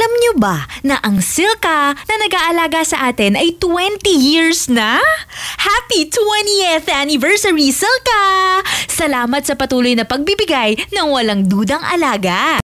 Alam nyo ba na ang Silka na nag-aalaga sa atin ay 20 years na? Happy 20th anniversary, Silka! Salamat sa patuloy na pagbibigay ng walang dudang alaga.